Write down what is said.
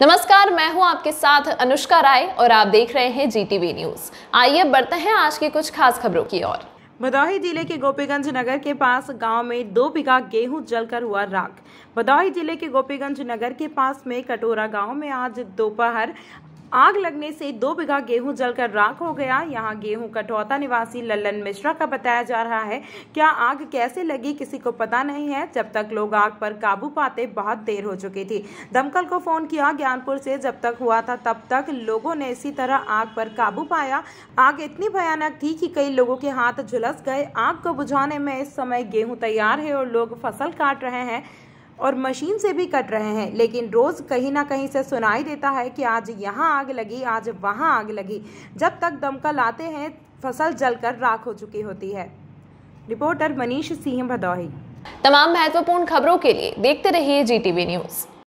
नमस्कार मैं हूं आपके साथ अनुष्का राय और आप देख रहे हैं जीटीवी न्यूज आइए बढ़ते हैं आज की कुछ खास खबरों की ओर भदौही जिले के गोपीगंज नगर के पास गांव में दो बीघा गेहूं जलकर हुआ राख भदौही जिले के गोपीगंज नगर के पास में कटोरा गांव में आज दोपहर आग लगने से दो बीघा गेहूं जलकर राख हो गया यहां गेहूं कटौता निवासी लल्लन मिश्रा का बताया जा रहा है क्या आग कैसे लगी किसी को पता नहीं है जब तक लोग आग पर काबू पाते बहुत देर हो चुकी थी दमकल को फोन किया ज्ञानपुर से जब तक हुआ था तब तक लोगों ने इसी तरह आग पर काबू पाया आग इतनी भयानक थी कि कई लोगों के हाथ झुलस गए आग को बुझाने में इस समय गेहूं तैयार है और लोग फसल काट रहे हैं और मशीन से भी कट रहे हैं लेकिन रोज़ कहीं ना कहीं से सुनाई देता है कि आज यहाँ आग लगी आज वहाँ आग लगी जब तक दमकल आते हैं फसल जलकर राख हो चुकी होती है रिपोर्टर मनीष सिंह भदौही तमाम महत्वपूर्ण खबरों के लिए देखते रहिए जी टीवी न्यूज़